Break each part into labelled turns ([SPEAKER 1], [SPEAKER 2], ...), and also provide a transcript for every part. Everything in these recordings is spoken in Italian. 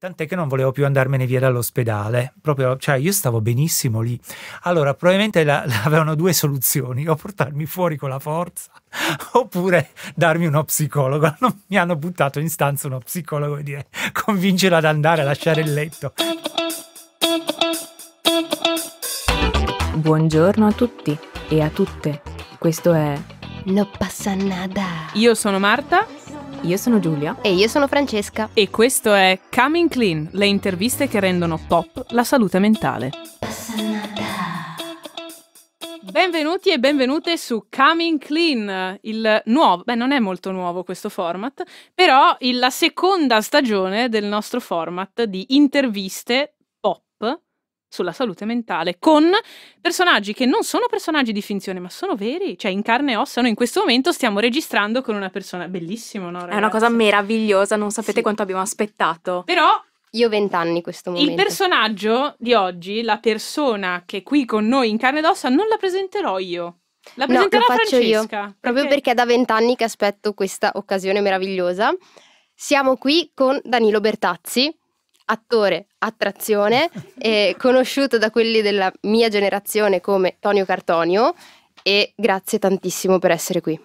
[SPEAKER 1] Tant'è che non volevo più andarmene via dall'ospedale, proprio, cioè io stavo benissimo lì. Allora, probabilmente la, la avevano due soluzioni, o portarmi fuori con la forza, oppure darmi uno psicologo. Non mi hanno buttato in stanza uno psicologo e dire convincerla ad andare a lasciare il letto.
[SPEAKER 2] Buongiorno a tutti e a tutte. Questo è...
[SPEAKER 3] Lo passa nada.
[SPEAKER 4] Io sono Marta.
[SPEAKER 2] Io sono Giulia.
[SPEAKER 4] E io sono Francesca. E questo è Coming Clean, le interviste che rendono pop la salute mentale. Benvenuti e benvenute su Coming Clean, il nuovo, beh non è molto nuovo questo format, però la seconda stagione del nostro format di interviste sulla salute mentale con personaggi che non sono personaggi di finzione, ma sono veri, cioè in carne e ossa. Noi in questo momento stiamo registrando
[SPEAKER 2] con una persona bellissimo, no? Ragazzi? È una cosa meravigliosa, non sapete sì. quanto abbiamo aspettato. Però
[SPEAKER 3] io ho vent'anni questo momento. Il
[SPEAKER 4] personaggio di oggi, la persona che è qui con noi in carne ed ossa, non la presenterò io.
[SPEAKER 3] La presenterò no, Francesca. Io, perché... Proprio perché è da vent'anni che aspetto questa occasione meravigliosa. Siamo qui con Danilo Bertazzi, attore, attrazione, eh, conosciuto da quelli della mia generazione come Tonio Cartonio e grazie tantissimo per essere qui.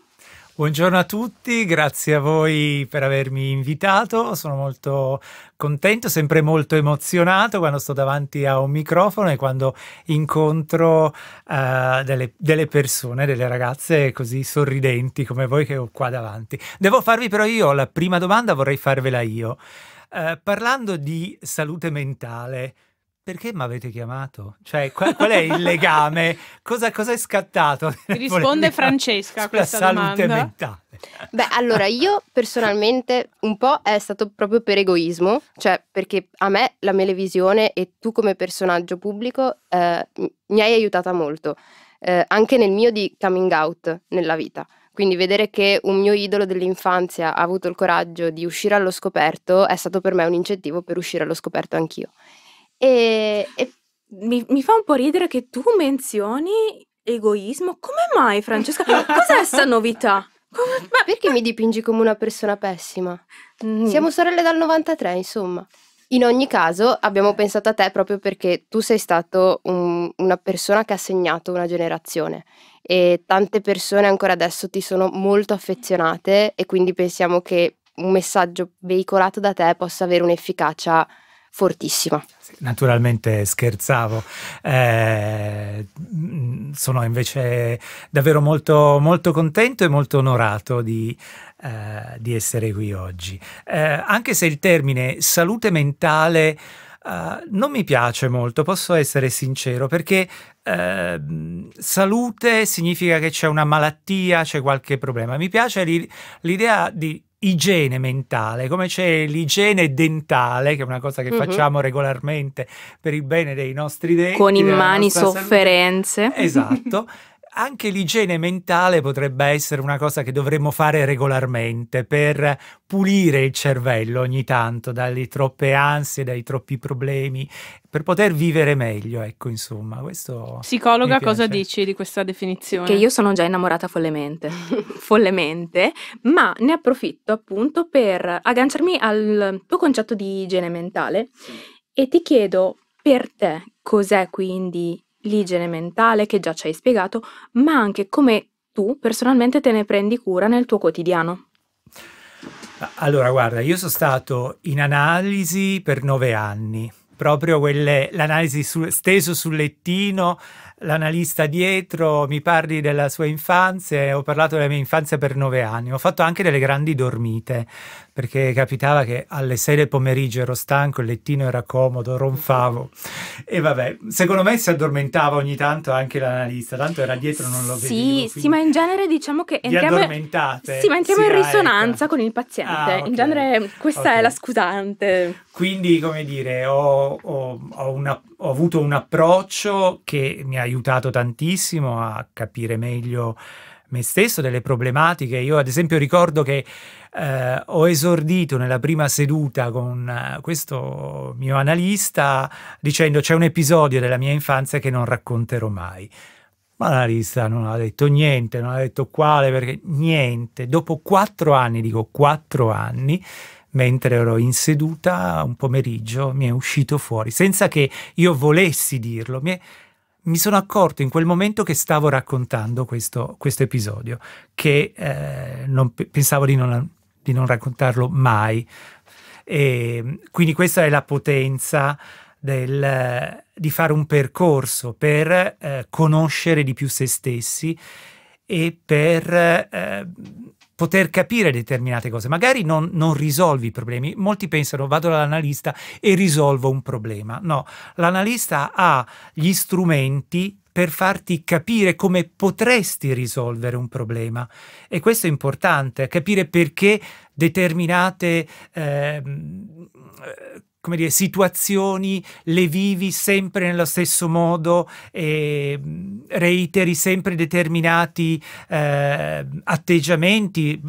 [SPEAKER 1] Buongiorno a tutti, grazie a voi per avermi invitato, sono molto contento, sempre molto emozionato quando sto davanti a un microfono e quando incontro uh, delle, delle, persone, delle ragazze così sorridenti come voi che ho qua davanti. Devo farvi però io la prima domanda, vorrei farvela io. Eh, parlando di salute mentale, perché mi avete chiamato? Cioè, qual, qual è il legame? Cosa, cosa, è scattato? Risponde Francesca a questa salute domanda. mentale.
[SPEAKER 3] Beh, allora io personalmente un po' è stato proprio per egoismo, cioè perché a me la melevisione e tu come personaggio pubblico eh, mi hai aiutata molto, eh, anche nel mio di coming out nella vita. Quindi vedere che un mio idolo dell'infanzia ha avuto il coraggio di uscire allo scoperto è stato per me un incentivo per uscire allo scoperto anch'io.
[SPEAKER 2] E, e mi, mi fa un po' ridere che tu menzioni egoismo. Come
[SPEAKER 3] mai, Francesca? Cos'è questa novità? Come... Ma perché mi dipingi come una persona pessima? Mm. Siamo sorelle dal 93, insomma. In ogni caso, abbiamo eh. pensato a te proprio perché tu sei stato un, una persona che ha segnato una generazione e tante persone ancora adesso ti sono molto affezionate e quindi pensiamo che un messaggio veicolato da te possa avere un'efficacia
[SPEAKER 1] fortissima. Naturalmente scherzavo, eh, mm, sono invece davvero molto, molto contento e molto onorato di eh, di essere qui oggi. Eh, anche se il termine salute mentale Uh, non mi piace molto, posso essere sincero, perché uh, salute significa che c'è una malattia, c'è qualche problema. Mi piace l'idea di igiene mentale, come c'è l'igiene dentale, che è una cosa che uh mhm. -huh. facciamo regolarmente per il bene dei nostri denti. Con in mani sofferenze. Salute. Esatto. anche l'igiene mentale potrebbe essere una cosa che dovremmo fare regolarmente per pulire il cervello ogni tanto dalle troppe ansie, dai troppi problemi, per poter vivere meglio, ecco, insomma, questo Psicologa, cosa
[SPEAKER 2] dici di questa definizione? Che io sono già innamorata follemente, follemente, ma ne approfitto appunto per agganciarmi al tuo concetto di igiene mentale e ti chiedo per te cos'è quindi l'igiene mentale che già ci hai spiegato, ma anche come tu personalmente te ne prendi cura nel tuo quotidiano.
[SPEAKER 1] Allora, guarda, io sono stato in analisi per nove anni, proprio quelle, l'analisi sul, steso sul lettino l'analista dietro, mi parli della sua infanzia, ho parlato della mia infanzia per nove anni, ho fatto anche delle grandi dormite, perché capitava che alle sei del pomeriggio ero stanco, il lettino era comodo, ronfavo e vabbè, secondo me si addormentava ogni tanto anche l'analista, tanto era dietro, non lo sì, vedevo. Sì, sì,
[SPEAKER 2] ma in genere diciamo che entriamo, sì,
[SPEAKER 1] ma entriamo in ah, risonanza
[SPEAKER 2] ecco. con il paziente, ah, okay. in genere questa okay. è la scusante.
[SPEAKER 1] Quindi, come dire, ho, ho, ho una ho avuto un approccio che mi ha aiutato tantissimo a capire meglio me stesso, delle problematiche. Io ad esempio ricordo che eh, ho esordito nella prima seduta con eh, questo mio analista dicendo c'è un episodio della mia infanzia che non racconterò mai. Ma l'analista non ha detto niente, non ha detto quale, perché niente. Dopo quattro anni, dico quattro anni, mentre ero in seduta un pomeriggio mi è uscito fuori, senza che io volessi dirlo. Mi, è, mi sono accorto in quel momento che stavo raccontando questo, questo episodio, che eh, non, pensavo di non, di non, raccontarlo mai. E, ehm, quindi questa è la potenza del, eh, di fare un percorso per eh, conoscere di più se stessi e per eh, poter capire determinate cose. Magari non, non risolvi i problemi. Molti pensano vado dall'analista e risolvo un problema. No, l'analista ha gli strumenti per farti capire come potresti risolvere un problema. E questo è importante, capire perché determinate eh, come dire, situazioni le vivi sempre nello stesso modo, e mm, reiteri sempre determinati eh, atteggiamenti,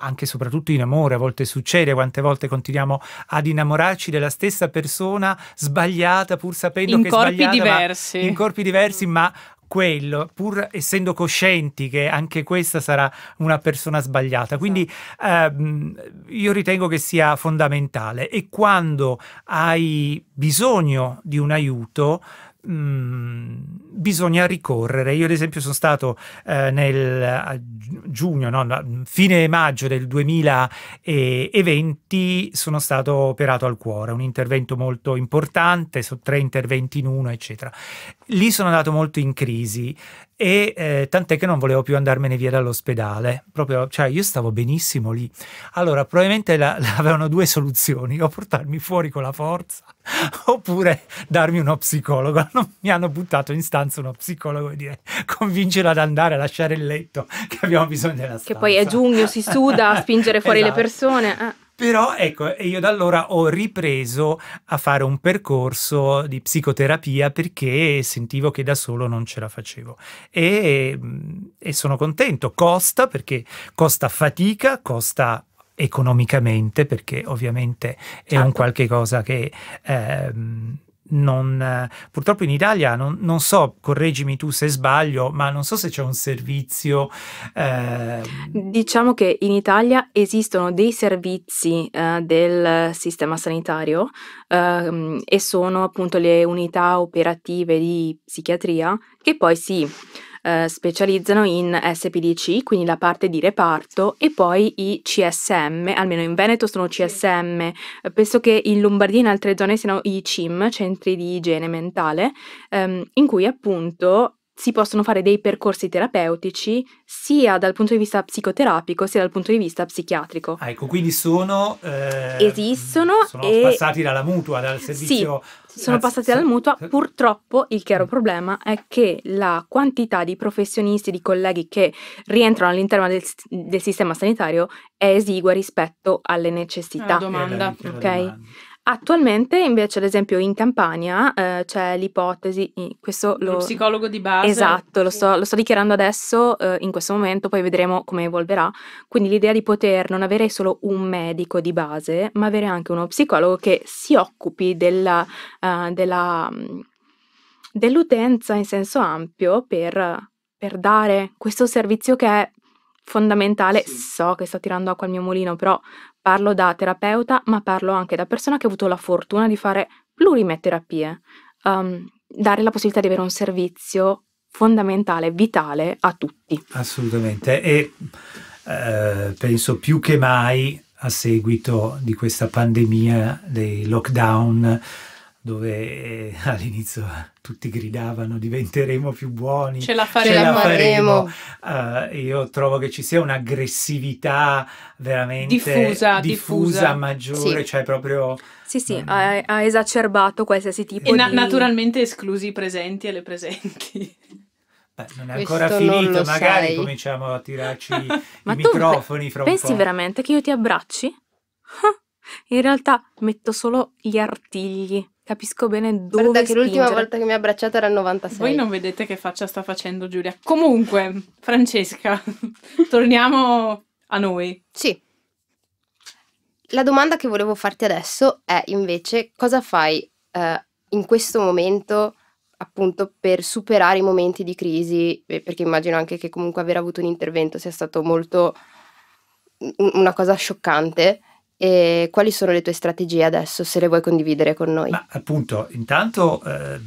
[SPEAKER 1] anche e soprattutto in amore, a volte succede, quante volte continuiamo ad innamorarci della stessa persona sbagliata pur sapendo in che è sbagliata. In corpi diversi. In corpi diversi, mm. ma quello, pur essendo coscienti che anche questa sarà una persona sbagliata. Quindi ehm, io ritengo che sia fondamentale e quando hai bisogno di un aiuto, Mm, bisogna ricorrere. Io ad esempio sono stato eh, nel giugno, no, fine maggio del 2020, sono stato operato al cuore, un intervento molto importante, so, tre interventi in uno, eccetera. Lì sono andato molto in crisi e eh, tant'è che non volevo più andarmene via dall'ospedale, proprio, cioè io stavo benissimo lì. Allora, probabilmente la, avevano due soluzioni, o portarmi fuori con la forza, oppure darmi uno psicologo. Non mi hanno buttato in stanza uno psicologo e dire convincerla ad andare a lasciare il letto, che abbiamo bisogno della stanza. Che
[SPEAKER 2] poi è giugno, si suda a spingere fuori esatto. le persone. Eh.
[SPEAKER 1] Però ecco, io da allora ho ripreso a fare un percorso di psicoterapia perché sentivo che da solo non ce la facevo. E, mm, e sono contento, costa perché costa fatica, costa economicamente perché ovviamente certo. è un certo. qualche cosa che... Ehm, non, eh, purtroppo in Italia non, non, so, correggimi tu se sbaglio, ma non so se c'è un servizio. Eh...
[SPEAKER 2] Diciamo che in Italia esistono dei servizi eh, del sistema sanitario eh, e sono appunto le unità operative di psichiatria che poi si. Sì, eh, specializzano in SPDC, quindi la parte di reparto, e poi i CSM, almeno in Veneto sono CSM, penso che in Lombardia e in altre zone siano i CIM, centri di igiene mentale, ehm, in cui appunto si possono fare dei percorsi terapeutici sia dal punto di vista psicoterapico sia dal punto di vista psichiatrico. Ah, ecco,
[SPEAKER 1] quindi sono... Eh,
[SPEAKER 2] Esistono mm, sono e... passati
[SPEAKER 1] dalla mutua, dal servizio... Sì, sono passati dalla
[SPEAKER 2] mutua. Purtroppo il chiaro mm. problema è che la quantità di professionisti, di colleghi che rientrano all'interno del, del sistema sanitario è esigua rispetto alle necessità. È una domanda. È una ok? Domanda. Attualmente invece, ad esempio, in Campania eh, c'è l'ipotesi, questo lo... lo... psicologo
[SPEAKER 4] di base. Esatto,
[SPEAKER 2] lo, sì. sto, lo sto, dichiarando adesso, eh, in questo momento, poi vedremo come evolverà. Quindi l'idea di poter non avere solo un medico di base, ma avere anche uno psicologo che si occupi della, uh, della, mm, dell'utenza in senso ampio per, per, dare questo servizio che è fondamentale. Sì. So che sto tirando acqua al mio mulino, però Parlo da terapeuta, ma parlo anche da persona che ha avuto la fortuna di fare plurime terapie. Um, ehm, dare la possibilità di avere un servizio fondamentale, vitale a tutti.
[SPEAKER 1] Assolutamente. E eh, penso più che mai a seguito di questa pandemia, dei lockdown, dove eh, all'inizio tutti gridavano diventeremo più buoni, ce la faremo. Ce la faremo. Uh, io trovo che ci sia un'aggressività veramente diffusa, diffusa, diffusa. maggiore, sì. cioè proprio...
[SPEAKER 2] Sì, sì, um, ha, ha, esacerbato qualsiasi tipo e di... E na naturalmente
[SPEAKER 4] esclusi i presenti e le presenti.
[SPEAKER 1] Beh, non è ancora Questo finito, magari sai. cominciamo a tirarci i microfoni fra un pensi po'. Pensi veramente
[SPEAKER 2] che io ti abbracci? In realtà metto solo gli artigli
[SPEAKER 3] capisco bene dove Guarda che l'ultima volta che mi ha abbracciata era il 96. Voi non vedete che faccia sta
[SPEAKER 4] facendo Giulia. Comunque, Francesca,
[SPEAKER 3] torniamo a noi. Sì. La domanda che volevo farti adesso è invece cosa fai eh, in questo momento appunto per superare i momenti di crisi, perché immagino anche che comunque aver avuto un intervento sia stato molto una cosa scioccante e quali sono le tue strategie adesso, se le vuoi condividere con
[SPEAKER 1] noi? Ma, appunto, intanto eh,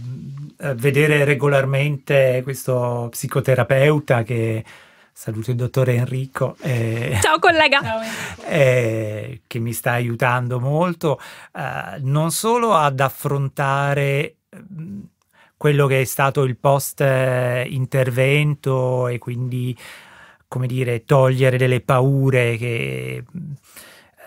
[SPEAKER 1] eh vedere regolarmente questo psicoterapeuta che saluto il dottore Enrico. Eh,
[SPEAKER 2] Ciao collega!
[SPEAKER 1] Eh, che mi sta aiutando molto, eh, non solo ad affrontare mm, quello che è stato il post eh, intervento e quindi, come dire, togliere delle paure che mm,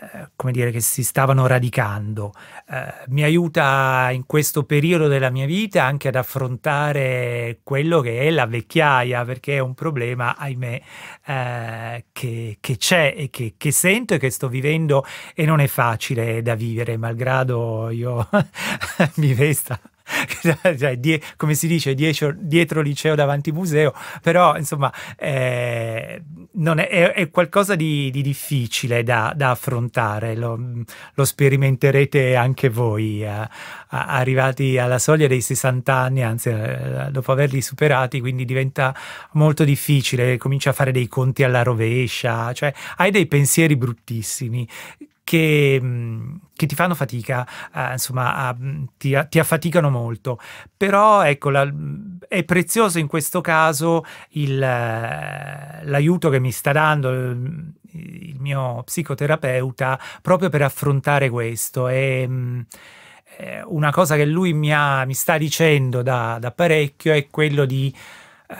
[SPEAKER 1] eh, come dire, che si stavano radicando. Eh, mi aiuta in questo periodo della mia vita anche ad affrontare quello che è la vecchiaia, perché è un problema, ahimè, eh, che, c'è e che, che, sento e che sto vivendo e non è facile da vivere, malgrado io mi vesta Cioè, come si dice, dietro, dietro, liceo davanti museo, però insomma eh, è, è, è, qualcosa di, di difficile da, da affrontare, lo, lo, sperimenterete anche voi eh, arrivati alla soglia dei 60 anni, anzi eh, dopo averli superati, quindi diventa molto difficile, cominci a fare dei conti alla rovescia, cioè hai dei pensieri bruttissimi che, mm, che ti fanno fatica, eh, insomma, a, mm, ti, ti, affaticano molto. Però ecco, la, è prezioso in questo caso eh, l'aiuto che mi sta dando il, mm, il, mio psicoterapeuta proprio per affrontare questo. E, eh, una cosa che lui mi, ha, mi sta dicendo da, da, parecchio è quello di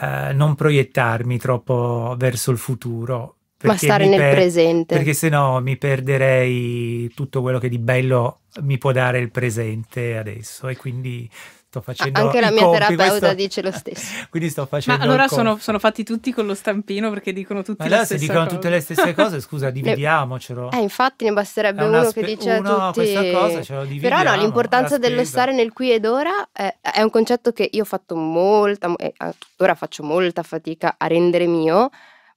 [SPEAKER 1] eh, non proiettarmi troppo verso il futuro ma stare nel per- presente. Perché sennò mi perderei tutto quello che di bello mi può dare il presente adesso e quindi sto facendo anche la mia compi, terapeuta questo... dice lo stesso quindi sto facendo ma allora sono,
[SPEAKER 4] sono, fatti tutti con lo stampino perché dicono tutti ma se dicono cosa. tutte le stesse
[SPEAKER 1] cose scusa dividiamocelo eh
[SPEAKER 3] infatti ne basterebbe uno spe- che dice uno a tutti questa cosa ce lo dividiamo però no l'importanza dello stare nel qui ed ora è, è un concetto che io ho fatto molta e tuttora faccio molta fatica a rendere mio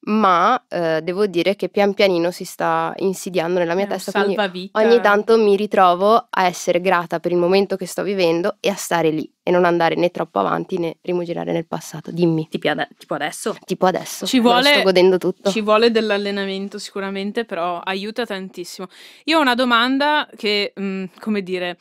[SPEAKER 3] ma eh, devo dire che pian pianino si sta insidiando nella mia È testa. Salvavita. Ogni tanto mi ritrovo a essere grata per il momento che sto vivendo e a stare lì e non andare né troppo avanti né rimuginare nel passato. Dimmi. Tipo, ad- tipo adesso? Tipo adesso. Ci vuole, sto godendo tutto.
[SPEAKER 4] Ci vuole dell'allenamento sicuramente, però aiuta tantissimo. Io ho una domanda che, mh, mm, come dire,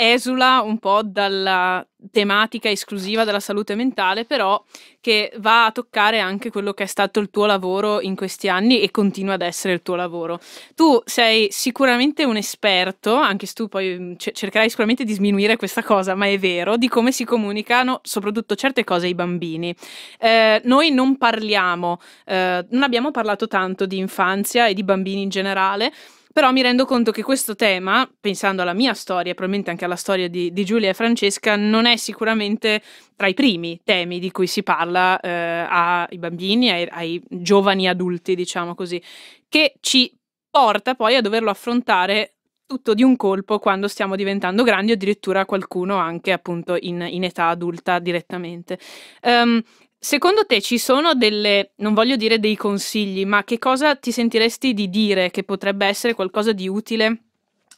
[SPEAKER 4] esula un po' dalla tematica esclusiva della salute mentale, però che va a toccare anche quello che è stato il tuo lavoro in questi anni e continua ad essere il tuo lavoro. Tu sei sicuramente un esperto, anche se tu poi mm, c- cercherai sicuramente di sminuire questa cosa, ma è vero, di come si comunicano soprattutto certe cose ai bambini. Eh, noi non parliamo, eh, non abbiamo parlato tanto di infanzia e di bambini in generale però mi rendo conto che questo tema, pensando alla mia storia, probabilmente anche alla storia di, di Giulia e Francesca, non è sicuramente tra i primi temi di cui si parla eh, ai bambini, ai, ai giovani adulti, diciamo così, che ci porta poi a doverlo affrontare tutto di un colpo quando stiamo diventando grandi o addirittura qualcuno anche appunto in, in età adulta direttamente. Um, Secondo te ci sono delle, non voglio dire dei consigli, ma che cosa ti sentiresti di dire che potrebbe essere qualcosa di utile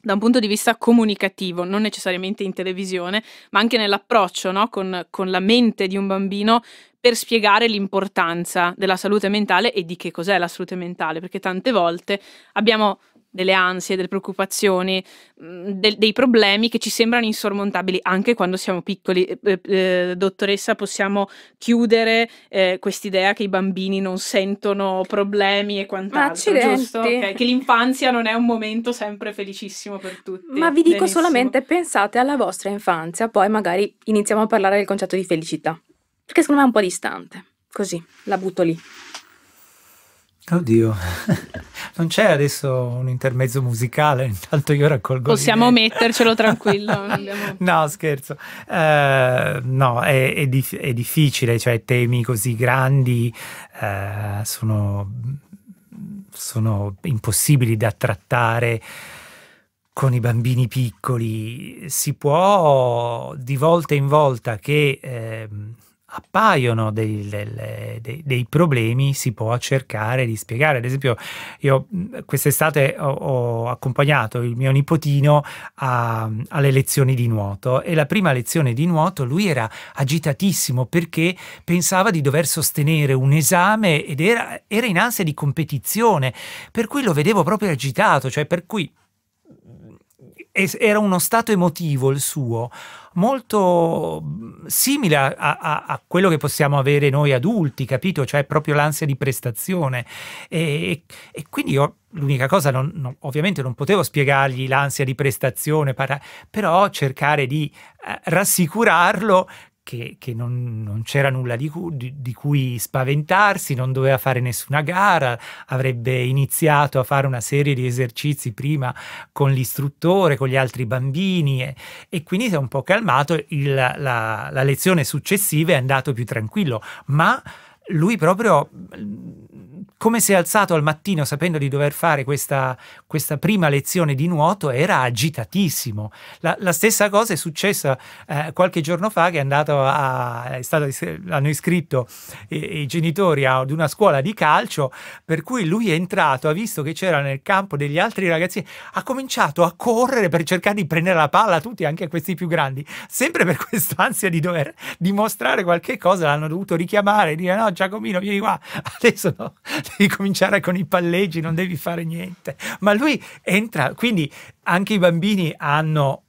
[SPEAKER 4] da un punto di vista comunicativo, non necessariamente in televisione, ma anche nell'approccio no? con, con, la mente di un bambino per spiegare l'importanza della salute mentale e di che cos'è la salute mentale, perché tante volte abbiamo delle ansie, delle preoccupazioni, mm, de- dei problemi che ci sembrano insormontabili anche quando siamo piccoli. Eh, eh, eh, dottoressa, possiamo chiudere eh, quest'idea che i bambini non sentono problemi e quant'altro, giusto? Okay. Che l'infanzia non è un momento sempre felicissimo per tutti. Ma vi dico Benissimo.
[SPEAKER 2] solamente pensate alla vostra infanzia, poi magari iniziamo a parlare del concetto di felicità, perché secondo me è un po' distante. Così, la butto lì.
[SPEAKER 1] Oddio, non c'è adesso un intermezzo musicale, intanto io raccolgo. Possiamo
[SPEAKER 4] mettercelo tranquillo.
[SPEAKER 1] Abbiamo... no, scherzo. Uh, no, è, è, dif è, difficile, cioè temi così grandi uh, sono, sono impossibili da trattare con i bambini piccoli. Si può di volta in volta che... Eh, appaiono dei, dei, dei, dei, problemi si può cercare di spiegare. Ad esempio, io quest'estate ho, ho accompagnato il mio nipotino a, alle lezioni di nuoto e la prima lezione di nuoto lui era agitatissimo perché pensava di dover sostenere un esame ed era, era in ansia di competizione, per cui lo vedevo proprio agitato, cioè per cui era uno stato emotivo il suo, molto simile a, a, a, quello che possiamo avere noi adulti, capito? Cioè proprio l'ansia di prestazione. E, e quindi io l'unica cosa, non, non, ovviamente non potevo spiegargli l'ansia di prestazione, però cercare di eh, rassicurarlo che, che non, non c'era nulla di, cu di, di, cui spaventarsi, non doveva fare nessuna gara, avrebbe iniziato a fare una serie di esercizi prima con l'istruttore, con gli altri bambini e, e, quindi si è un po' calmato, Il, la, la lezione successiva è andato più tranquillo, ma lui proprio come si è alzato al mattino sapendo di dover fare questa, questa prima lezione di nuoto era agitatissimo. La, la stessa cosa è successa eh, qualche giorno fa che è andato a, è stato, hanno iscritto i, i genitori ad una scuola di calcio per cui lui è entrato, ha visto che c'era nel campo degli altri ragazzi, ha cominciato a correre per cercare di prendere la palla a tutti, anche a questi più grandi, sempre per quest'ansia di dover dimostrare qualche cosa, l'hanno dovuto richiamare, dire no Giacomino vieni qua, adesso no, devi cominciare con i palleggi, non devi fare niente. Ma lui entra, quindi anche i bambini hanno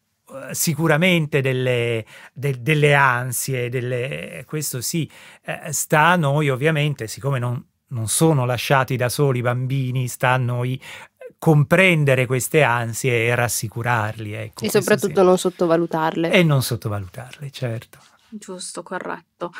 [SPEAKER 1] eh, sicuramente delle, de, delle ansie, delle, questo sì, eh, sta a noi ovviamente, siccome non, non sono lasciati da soli i bambini, sta a noi eh, comprendere queste ansie e rassicurarli. Ecco, e soprattutto
[SPEAKER 3] sì. non sottovalutarle.
[SPEAKER 1] E non sottovalutarle, certo.
[SPEAKER 3] Giusto, corretto.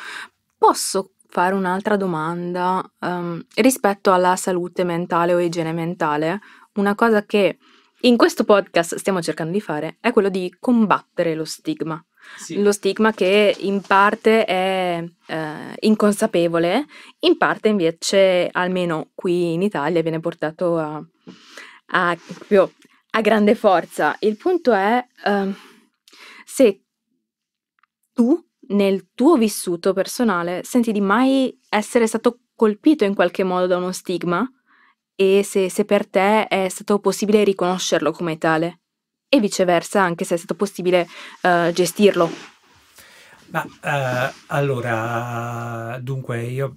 [SPEAKER 3] Posso
[SPEAKER 2] fare un'altra domanda um, rispetto alla salute mentale o igiene mentale. Una cosa che in questo podcast stiamo cercando di fare è quello di combattere lo stigma. Sì. Lo stigma che in parte è eh, inconsapevole, in parte invece, almeno qui in Italia, viene portato a, a, proprio, a grande forza. Il punto è eh, se tu nel tuo vissuto personale senti di mai essere stato colpito in qualche modo da uno stigma e se, se per te è stato possibile riconoscerlo come tale e viceversa anche se è stato possibile uh, gestirlo.
[SPEAKER 1] Ma uh, allora, dunque io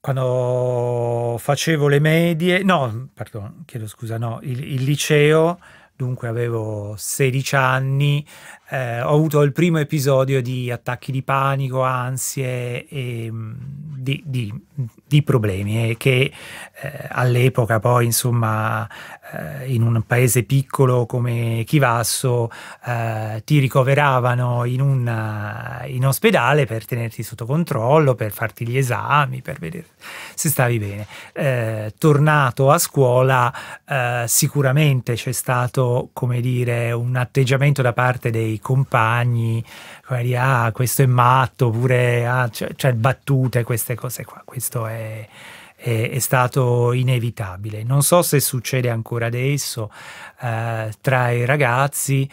[SPEAKER 1] quando facevo le medie, no, perdono, chiedo scusa, no, il, il liceo, dunque avevo 16 anni, eh, ho avuto il primo episodio di attacchi di panico, ansie e mm, di, di, di problemi e eh, che eh, all'epoca poi insomma eh, in un paese piccolo come Chivasso eh, ti ricoveravano in, una, eh, in ospedale per tenerti sotto controllo, per farti gli esami, per vedere se stavi bene. tornato a scuola sicuramente c'è stato come dire un atteggiamento da parte dei compagni, quelli, ah, questo è matto, oppure, ah, cioè, cioè battute, queste cose qua. Questo è, è, è, stato inevitabile. Non so se succede ancora adesso eh, tra i ragazzi,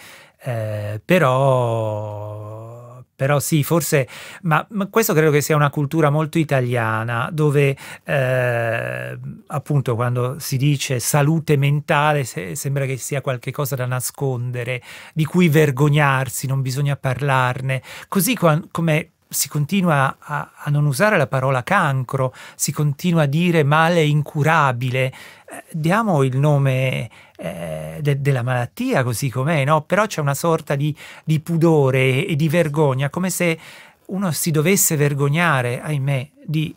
[SPEAKER 1] eh, però però sì, forse, ma, ma, questo credo che sia una cultura molto italiana, dove eh, appunto quando si dice salute mentale se, sembra che sia qualcosa da nascondere, di cui vergognarsi, non bisogna parlarne, così com come si continua a, a, non usare la parola cancro, si continua a dire male incurabile. Eh, diamo il nome eh, de, della malattia così com'è, no? però c'è una sorta di, di pudore e di vergogna, come se uno si dovesse vergognare, ahimè, di,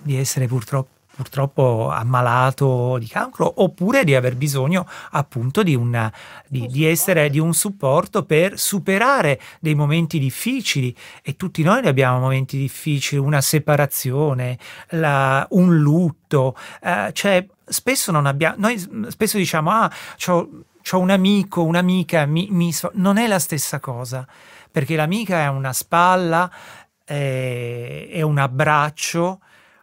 [SPEAKER 1] di essere purtroppo purtroppo ammalato di cancro oppure di aver bisogno appunto di, una, di, di essere di un supporto per superare dei momenti difficili e tutti noi ne abbiamo momenti difficili, una separazione, la, un lutto, eh, cioè spesso non abbiamo, noi spesso diciamo ah, c'ho, c'ho un amico, un'amica, mi, mi so, non è la stessa cosa perché l'amica è una spalla, è, eh, è un abbraccio,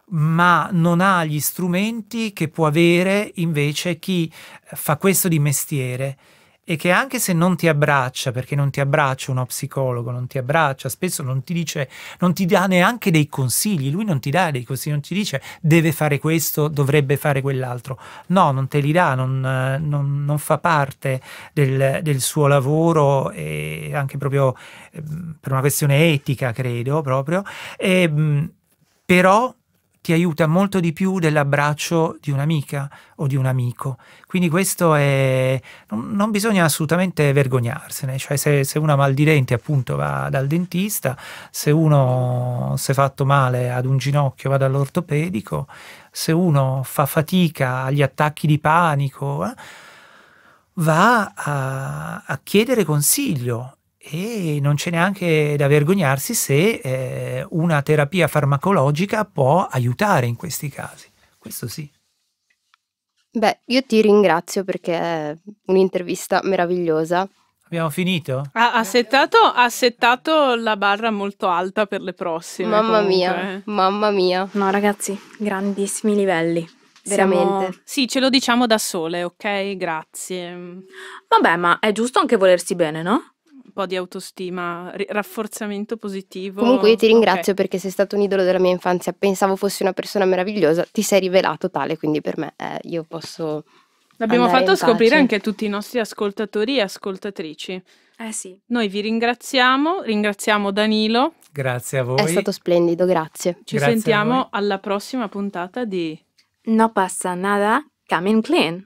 [SPEAKER 1] ma non ha gli strumenti che può avere invece chi fa questo di mestiere e che anche se non ti abbraccia, perché non ti abbraccia uno psicologo, non ti abbraccia, spesso non ti dice, non ti dà neanche dei consigli, lui non ti dà dei consigli, non ti dice deve fare questo, dovrebbe fare quell'altro, no, non te li dà, non, non, non fa parte del, del, suo lavoro e anche proprio ehm, per una questione etica, credo proprio, e, ehm, però ti aiuta molto di più dell'abbraccio di un'amica o di un amico. Quindi questo è... non bisogna assolutamente vergognarsene, cioè se, se uno ha mal di denti appunto va dal dentista, se uno si è fatto male ad un ginocchio va dall'ortopedico, se uno fa fatica agli attacchi di panico... Eh, va a, a chiedere consiglio e non c'è neanche da vergognarsi se eh, una terapia farmacologica può aiutare in questi casi. Questo sì.
[SPEAKER 3] Beh, io ti ringrazio perché è un'intervista meravigliosa.
[SPEAKER 1] Abbiamo finito? Ha, ha,
[SPEAKER 4] settato, ha, settato, la barra molto alta per le prossime. Mamma comunque. mia,
[SPEAKER 2] mamma mia. No, ragazzi, grandissimi livelli.
[SPEAKER 4] Veramente. Siamo... Sì, ce lo diciamo da sole, ok? Grazie.
[SPEAKER 2] Vabbè, ma è giusto anche
[SPEAKER 4] volersi bene, no? po' di autostima, ri- rafforzamento positivo. Comunque io ti ringrazio okay.
[SPEAKER 3] perché sei stato un idolo della mia infanzia, pensavo fossi una persona meravigliosa, ti sei rivelato tale, quindi per me eh, io posso... L'abbiamo fatto scoprire anche
[SPEAKER 4] tutti i nostri ascoltatori e ascoltatrici. Eh sì. Noi vi ringraziamo, ringraziamo Danilo.
[SPEAKER 3] Grazie a voi. È stato splendido, grazie. Ci grazie sentiamo
[SPEAKER 4] alla prossima puntata di
[SPEAKER 2] No passa nada, come in clean.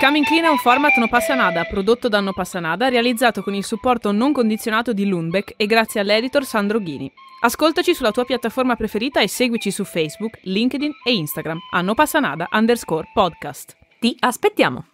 [SPEAKER 4] Coming Clean è un format No Passa Nada, prodotto da No Passa realizzato con il supporto non condizionato di Lundbeck e grazie all'editor Sandro Ghini. Ascoltaci sulla tua piattaforma preferita e seguici su Facebook, LinkedIn e Instagram a No Passa underscore podcast. Ti aspettiamo!